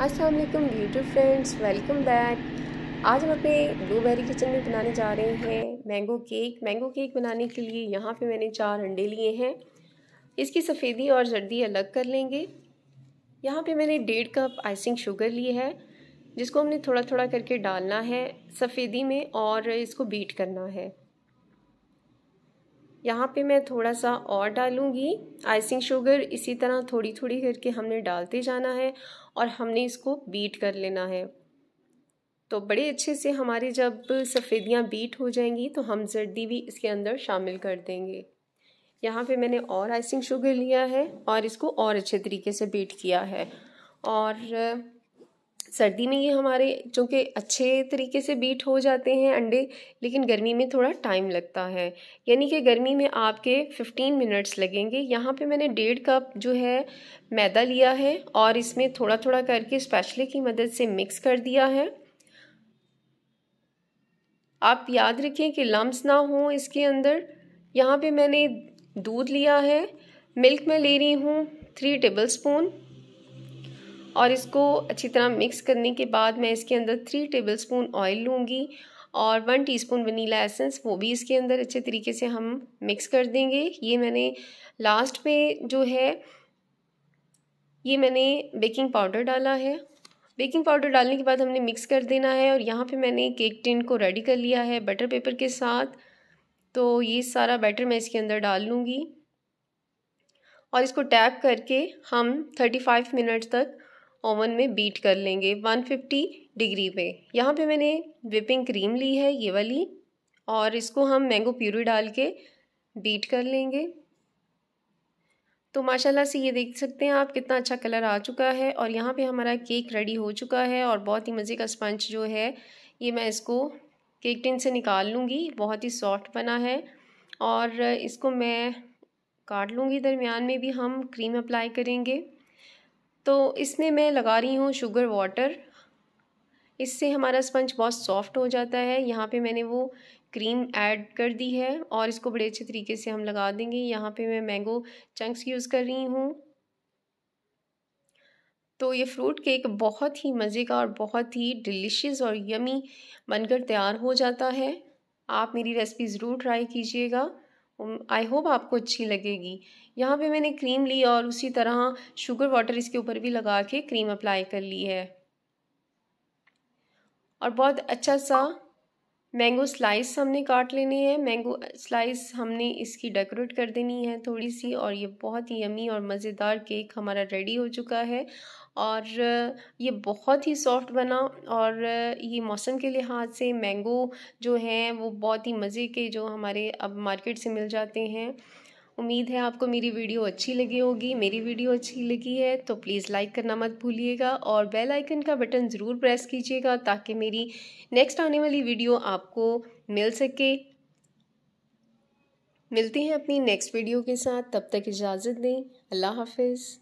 अस्सलाम वालेकुम YouTube friends welcome back आज हम अपने ब्लूबेरी किचन में बनाने जा रहे हैं मैंगो केक मैंगो केक बनाने के लिए यहाँ पे मैंने चार अंडे लिए हैं इसकी सफ़ेदी और जर्दी अलग कर लेंगे यहाँ पे मैंने डेढ़ कप आइसिंग शुगर ली है जिसको हमने थोड़ा थोड़ा करके डालना है सफ़ेदी में और इसको बीट करना है यहाँ पे मैं थोड़ा सा और डालूँगी आइसिंग शुगर इसी तरह थोड़ी थोड़ी करके हमने डालते जाना है और हमने इसको बीट कर लेना है तो बड़े अच्छे से हमारी जब सफ़ेदियाँ बीट हो जाएंगी तो हम जर्दी भी इसके अंदर शामिल कर देंगे यहाँ पे मैंने और आइसिंग शुगर लिया है और इसको और अच्छे तरीके से बीट किया है और सर्दी में ये हमारे चूँकि अच्छे तरीके से बीट हो जाते हैं अंडे लेकिन गर्मी में थोड़ा टाइम लगता है यानी कि गर्मी में आपके 15 मिनट्स लगेंगे यहाँ पे मैंने डेढ़ कप जो है मैदा लिया है और इसमें थोड़ा थोड़ा करके स्पेशली की मदद से मिक्स कर दिया है आप याद रखें कि लम्ब ना हों इसके अंदर यहाँ पर मैंने दूध लिया है मिल्क मैं ले रही हूँ थ्री टेबल स्पून और इसको अच्छी तरह मिक्स करने के बाद मैं इसके अंदर थ्री टेबल स्पून ऑयल लूँगी और वन टीस्पून वनीला एसेंस वो भी इसके अंदर अच्छे तरीके से हम मिक्स कर देंगे ये मैंने लास्ट में जो है ये मैंने बेकिंग पाउडर डाला है बेकिंग पाउडर डालने के बाद हमने मिक्स कर देना है और यहाँ पे मैंने केक टिन को रेडी कर लिया है बटर पेपर के साथ तो ये सारा बैटर मैं इसके अंदर डाल लूँगी और इसको टैप करके हम थर्टी फाइव मिनट तक ओवन में बीट कर लेंगे 150 डिग्री पे यहाँ पे मैंने विपिंग क्रीम ली है ये वाली और इसको हम मैंगो प्यूरी डाल के बीट कर लेंगे तो माशाल्लाह से ये देख सकते हैं आप कितना अच्छा कलर आ चुका है और यहाँ पे हमारा केक रेडी हो चुका है और बहुत ही मज़े का स्पंज जो है ये मैं इसको केक टिन से निकाल लूँगी बहुत ही सॉफ्ट बना है और इसको मैं काट लूँगी दरमियान में भी हम क्रीम अप्लाई करेंगे तो इसमें मैं लगा रही हूँ शुगर वाटर इससे हमारा स्पंज बहुत सॉफ्ट हो जाता है यहाँ पे मैंने वो क्रीम ऐड कर दी है और इसको बड़े अच्छे तरीके से हम लगा देंगे यहाँ पे मैं मैंगो चंक्स यूज़ कर रही हूँ तो ये फ्रूट केक बहुत ही मज़े का और बहुत ही डिलिशियस और यमी बनकर तैयार हो जाता है आप मेरी रेसिपी ज़रूर ट्राई कीजिएगा आई होप आपको अच्छी लगेगी यहाँ पे मैंने क्रीम ली और उसी तरह शुगर वाटर इसके ऊपर भी लगा के क्रीम अप्लाई कर ली है और बहुत अच्छा सा मैंगो स्लाइस हमने काट लेनी है मैंगो स्लाइस हमने इसकी डेकोरेट कर देनी है थोड़ी सी और ये बहुत ही यमी और मज़ेदार केक हमारा रेडी हो चुका है और ये बहुत ही सॉफ्ट बना और ये मौसम के लिहाज से मैंगो जो हैं वो बहुत ही मज़े के जो हमारे अब मार्केट से मिल जाते हैं उम्मीद है आपको मेरी वीडियो अच्छी लगी होगी मेरी वीडियो अच्छी लगी है तो प्लीज़ लाइक करना मत भूलिएगा और बेल आइकन का बटन ज़रूर प्रेस कीजिएगा ताकि मेरी नेक्स्ट आने वाली वीडियो आपको मिल सके मिलते हैं अपनी नेक्स्ट वीडियो के साथ तब तक इजाज़त दें अल्लाह हाफिज़